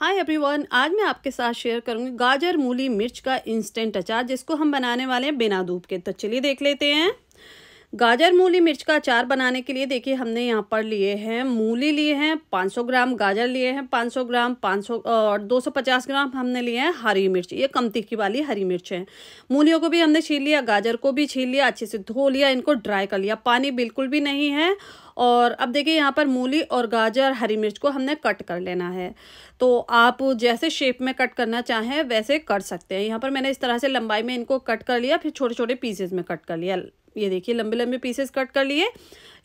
hi everyone आज मैं आपके साथ शेयर करूंगी गाजर मूली मिर्च का इंस्टेंट अचार जिसको हम बनाने वाले हैं बिना धूप के तो चलिए देख लेते हैं गाजर मूली मिर्च का अचार बनाने के लिए देखिए हमने यहाँ पर लिए हैं मूली लिए हैं 500 ग्राम गाजर लिए हैं 500 ग्राम 500 और 250 ग्राम हमने लिए हैं हरी मिर्च ये कम तीखी वाली हरी मिर्च है मूलियों को भी हमने छील लिया गाजर को भी छील लिया अच्छे से धो लिया इनको ड्राई कर लिया पानी बिल्कुल भी नहीं है और अब देखिए यहाँ पर मूली और गाजर हरी मिर्च को हमने कट कर लेना है तो आप जैसे शेप में कट करना चाहें वैसे कर सकते हैं यहाँ पर मैंने इस तरह से लंबाई में इनको कट कर लिया फिर छोटे छोटे पीसेज में कट कर लिया ये देखिए लंबे लंबे पीसेस कट कर लिए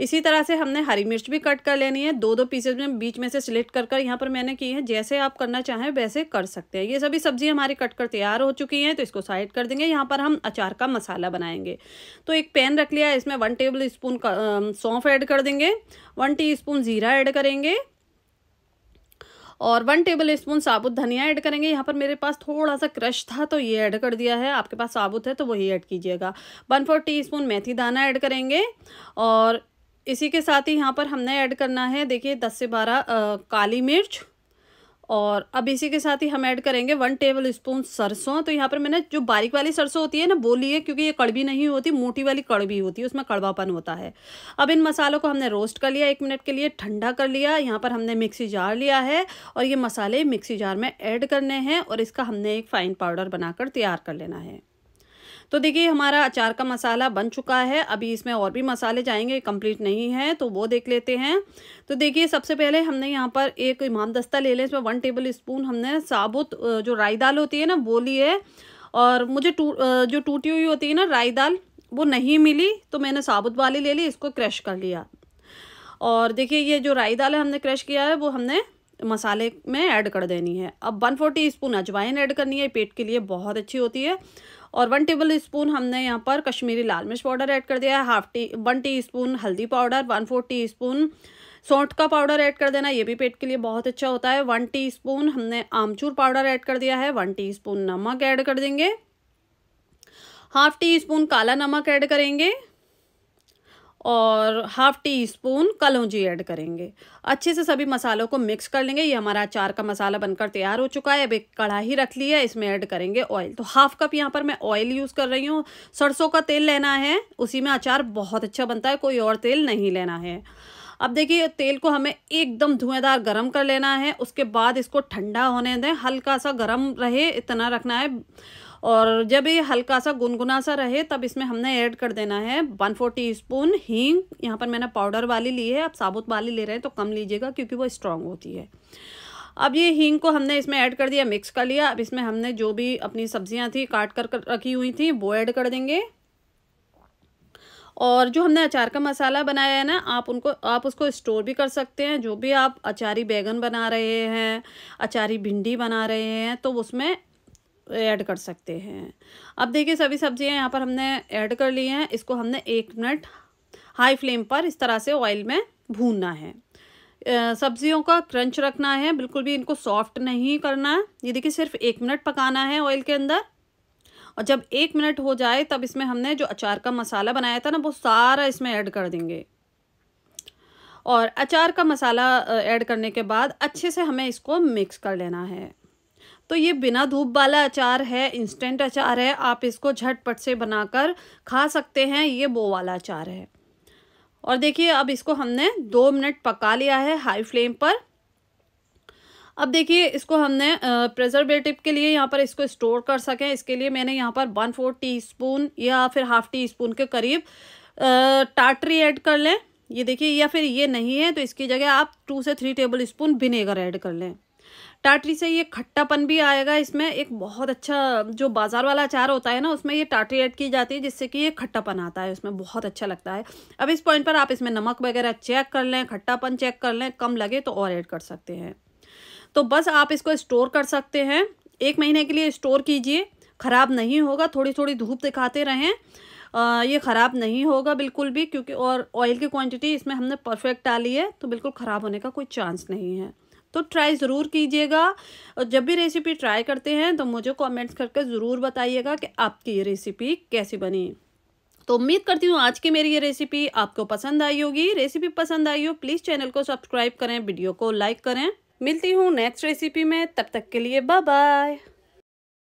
इसी तरह से हमने हरी मिर्च भी कट कर लेनी है दो दो पीसेज में बीच में से सिलेक्ट कर कर यहाँ पर मैंने की है जैसे आप करना चाहें वैसे कर सकते हैं ये सभी सब्जी हमारी कट कर तैयार हो चुकी हैं तो इसको साइड कर देंगे यहाँ पर हम अचार का मसाला बनाएंगे तो एक पैन रख लिया इसमें वन टेबल स्पून सौंफ ऐड कर देंगे वन टी स्पून ज़ीरा ऐड करेंगे और वन टेबल स्पून साबुत धनिया ऐड करेंगे यहाँ पर मेरे पास थोड़ा सा क्रश था तो ये ऐड कर दिया है आपके पास साबुत है तो वही ऐड कीजिएगा वन फोर टी स्पून मेथी दाना ऐड करेंगे और इसी के साथ ही यहाँ पर हमने ऐड करना है देखिए दस से बारह काली मिर्च और अब इसी के साथ ही हम ऐड करेंगे वन टेबल स्पून सरसों तो यहाँ पर मैंने जो बारीक वाली सरसों होती है ना वो ली है क्योंकि ये कड़वी नहीं होती मोटी वाली कड़वी होती है उसमें कड़वापन होता है अब इन मसालों को हमने रोस्ट कर लिया एक मिनट के लिए ठंडा कर लिया यहाँ पर हमने मिक्सी जार लिया है और ये मसाले मिक्सी जार में ऐड करने हैं और इसका हमने एक फ़ाइन पाउडर बनाकर तैयार कर लेना है तो देखिए हमारा अचार का मसाला बन चुका है अभी इसमें और भी मसाले जाएंगे कंप्लीट नहीं है तो वो देख लेते हैं तो देखिए सबसे पहले हमने यहाँ पर एक इमाम दस्ता ले लें इसमें वन टेबल स्पून हमने साबुत जो राई दाल होती है ना वो ली है और मुझे टू जो टूटी हुई होती है ना राई दाल वो नहीं मिली तो मैंने साबुत वाली ले ली इसको क्रश कर लिया और देखिए ये जो राई दाल है हमने क्रश किया है वो हमने मसाले में ऐड कर देनी है अब वन स्पून अजवाइन ऐड करनी है पेट के लिए बहुत अच्छी होती है और वन टेबल स्पून हमने यहाँ पर कश्मीरी लाल मिर्च पाउडर ऐड कर दिया है half tea one teaspoon हल्दी powder one four teaspoon सौंठ का पाउडर ऐड कर देना ये भी पेट के लिए बहुत अच्छा होता है वन टीस्पून हमने आमचूर पाउडर ऐड कर दिया है वन टीस्पून नमक ऐड कर देंगे हाफ टी स्पून काला नमक ऐड करेंगे और हाफ टी स्पून कलौजी ऐड करेंगे अच्छे से सभी मसालों को मिक्स कर लेंगे ये हमारा अचार का मसाला बनकर तैयार हो चुका है अब एक कढ़ाई रख ली है इसमें ऐड करेंगे ऑयल तो हाफ कप यहाँ पर मैं ऑयल यूज़ कर रही हूँ सरसों का तेल लेना है उसी में अचार बहुत अच्छा बनता है कोई और तेल नहीं लेना है अब देखिए तेल को हमें एकदम धुएंदार गरम कर लेना है उसके बाद इसको ठंडा होने दें हल्का सा गरम रहे इतना रखना है और जब ये हल्का सा गुनगुना सा रहे तब इसमें हमने ऐड कर देना है वन फोर टी स्पून हींग यहाँ पर मैंने पाउडर वाली ली है आप साबुत वाली ले रहे हैं तो कम लीजिएगा क्योंकि वो स्ट्रांग होती है अब ये हींग को हमने इसमें ऐड कर दिया मिक्स कर लिया अब इसमें हमने जो भी अपनी सब्ज़ियाँ थी काट कर रखी हुई थी वो ऐड कर देंगे और जो हमने अचार का मसाला बनाया है ना आप उनको आप उसको स्टोर भी कर सकते हैं जो भी आप अचारी बैगन बना रहे हैं अचारी भिंडी बना रहे हैं तो उसमें ऐड कर सकते हैं अब देखिए सभी सब्जियां यहाँ पर हमने ऐड कर ली हैं इसको हमने एक मिनट हाई फ्लेम पर इस तरह से ऑयल में भूनना है सब्जियों का क्रंच रखना है बिल्कुल भी इनको सॉफ्ट नहीं करना है ये देखिए सिर्फ एक मिनट पकाना है ऑयल के अंदर और जब एक मिनट हो जाए तब इसमें हमने जो अचार का मसाला बनाया था ना वो सारा इसमें ऐड कर देंगे और अचार का मसाला ऐड करने के बाद अच्छे से हमें इसको मिक्स कर लेना है तो ये बिना धूप वाला अचार है इंस्टेंट अचार है आप इसको झटपट से बनाकर खा सकते हैं ये वो वाला अचार है और देखिए अब इसको हमने दो मिनट पका लिया है हाई फ्लेम पर अब देखिए इसको हमने प्रिजर्वेटिव के लिए यहाँ पर इसको स्टोर कर सकें इसके लिए मैंने यहाँ पर वन फोर टी स्पून या फिर हाफ टी स्पून के करीब टाटरी ऐड कर लें ये देखिए या फिर ये नहीं है तो इसकी जगह आप टू से three tablespoon vinegar add कर लें टाटरी से ये खट्टापन भी आएगा इसमें एक बहुत अच्छा जो बाज़ार वाला अचार होता है ना उसमें ये टाटरी ऐड की जाती है जिससे कि ये खट्टापन आता है उसमें बहुत अच्छा लगता है अब इस पॉइंट पर आप इसमें नमक वगैरह चेक कर लें खट्टापन चेक कर लें कम लगे तो और ऐड कर सकते हैं तो बस आप इसको स्टोर कर सकते हैं एक महीने के लिए स्टोर कीजिए ख़राब नहीं होगा थोड़ी थोड़ी धूप दिखाते रहें आ, ये ख़राब नहीं होगा बिल्कुल भी क्योंकि और ऑयल की क्वांटिटी इसमें हमने परफेक्ट डाली है तो बिल्कुल ख़राब होने का कोई चांस नहीं है तो ट्राई ज़रूर कीजिएगा और जब भी रेसिपी ट्राई करते हैं तो मुझे कमेंट्स करके ज़रूर बताइएगा कि आपकी ये रेसिपी कैसी बनी तो उम्मीद करती हूँ आज की मेरी ये रेसिपी आपको पसंद आई होगी रेसिपी पसंद आई हो प्लीज़ चैनल को सब्सक्राइब करें वीडियो को लाइक करें मिलती हूँ नेक्स्ट रेसिपी में तब तक के लिए बाय बाय